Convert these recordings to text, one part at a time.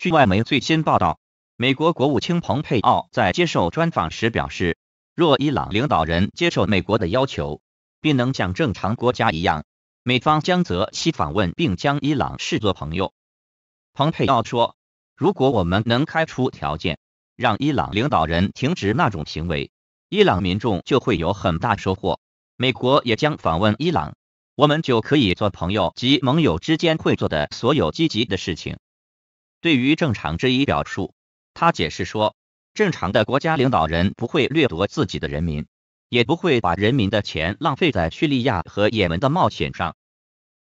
据外媒最新报道，美国国务卿蓬佩奥在接受专访时表示，若伊朗领导人接受美国的要求，并能像正常国家一样，美方将择期访问，并将伊朗视作朋友。蓬佩奥说：“如果我们能开出条件，让伊朗领导人停止那种行为，伊朗民众就会有很大收获。美国也将访问伊朗，我们就可以做朋友及盟友之间会做的所有积极的事情。”对于“正常”这一表述，他解释说：“正常的国家领导人不会掠夺自己的人民，也不会把人民的钱浪费在叙利亚和也门的冒险上。”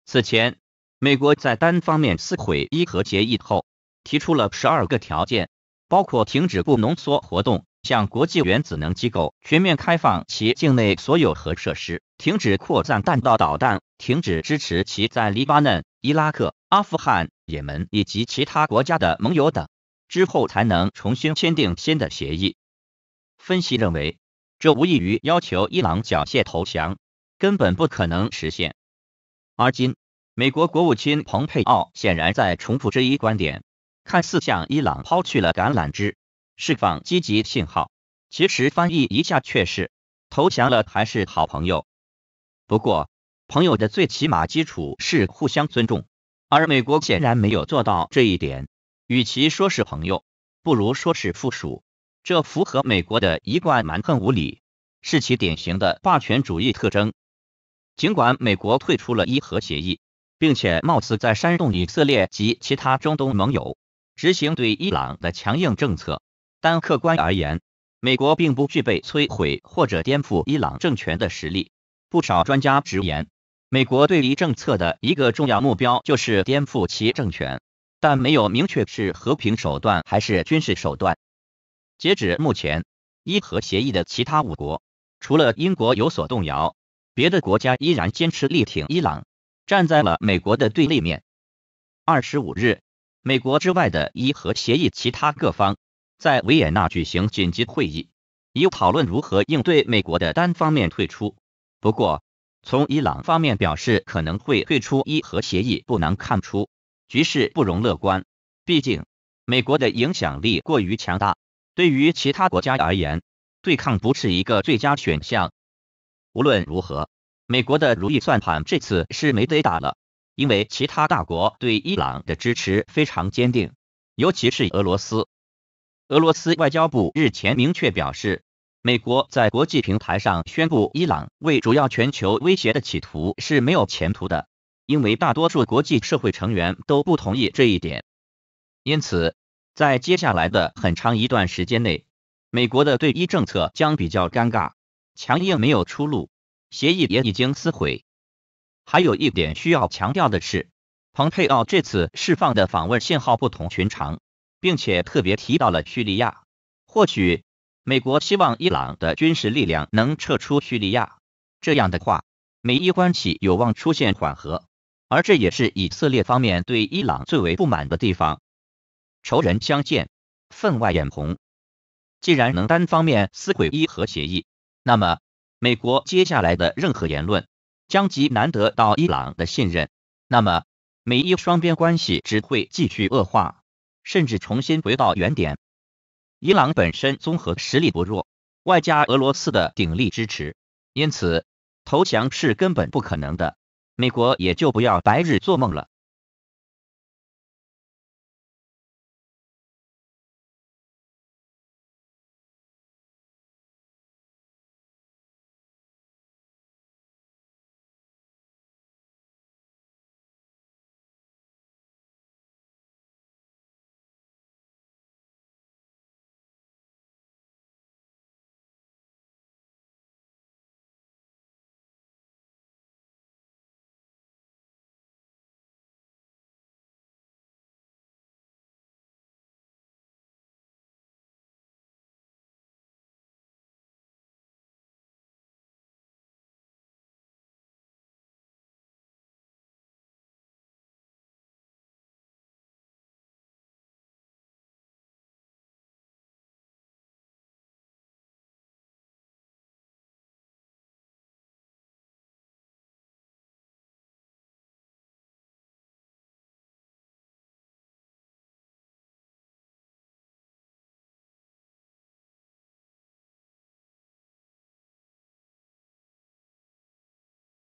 此前，美国在单方面撕毁伊核协议后，提出了十二个条件，包括停止不浓缩活动、向国际原子能机构全面开放其境内所有核设施、停止扩散弹道导弹、停止支持其在黎巴嫩。伊拉克、阿富汗、也门以及其他国家的盟友等之后才能重新签订新的协议。分析认为，这无异于要求伊朗缴械投降，根本不可能实现。而今，美国国务卿蓬佩奥显然在重复这一观点，看似向伊朗抛去了橄榄枝，释放积极信号，其实翻译一下却是“投降了还是好朋友”。不过，朋友的最起码基础是互相尊重，而美国显然没有做到这一点。与其说是朋友，不如说是附属。这符合美国的一贯蛮横无理，是其典型的霸权主义特征。尽管美国退出了伊核协议，并且貌似在煽动以色列及其他中东盟友执行对伊朗的强硬政策，但客观而言，美国并不具备摧毁或者颠覆伊朗政权的实力。不少专家直言。美国对离政策的一个重要目标就是颠覆其政权，但没有明确是和平手段还是军事手段。截止目前，伊核协议的其他五国，除了英国有所动摇，别的国家依然坚持力挺伊朗，站在了美国的对立面。二十五日，美国之外的伊核协议其他各方在维也纳举行紧急会议，以讨论如何应对美国的单方面退出。不过，从伊朗方面表示可能会退出伊核协议，不难看出局势不容乐观。毕竟，美国的影响力过于强大，对于其他国家而言，对抗不是一个最佳选项。无论如何，美国的如意算盘这次是没得打了，因为其他大国对伊朗的支持非常坚定，尤其是俄罗斯。俄罗斯外交部日前明确表示。美国在国际平台上宣布伊朗为主要全球威胁的企图是没有前途的，因为大多数国际社会成员都不同意这一点。因此，在接下来的很长一段时间内，美国的对伊政策将比较尴尬，强硬没有出路，协议也已经撕毁。还有一点需要强调的是，蓬佩奥这次释放的访问信号不同寻常，并且特别提到了叙利亚，或许。美国希望伊朗的军事力量能撤出叙利亚，这样的话，美伊关系有望出现缓和，而这也是以色列方面对伊朗最为不满的地方。仇人相见，分外眼红。既然能单方面撕毁伊核协议，那么美国接下来的任何言论将极难得到伊朗的信任，那么美伊双边关系只会继续恶化，甚至重新回到原点。伊朗本身综合实力薄弱，外加俄罗斯的鼎力支持，因此投降是根本不可能的。美国也就不要白日做梦了。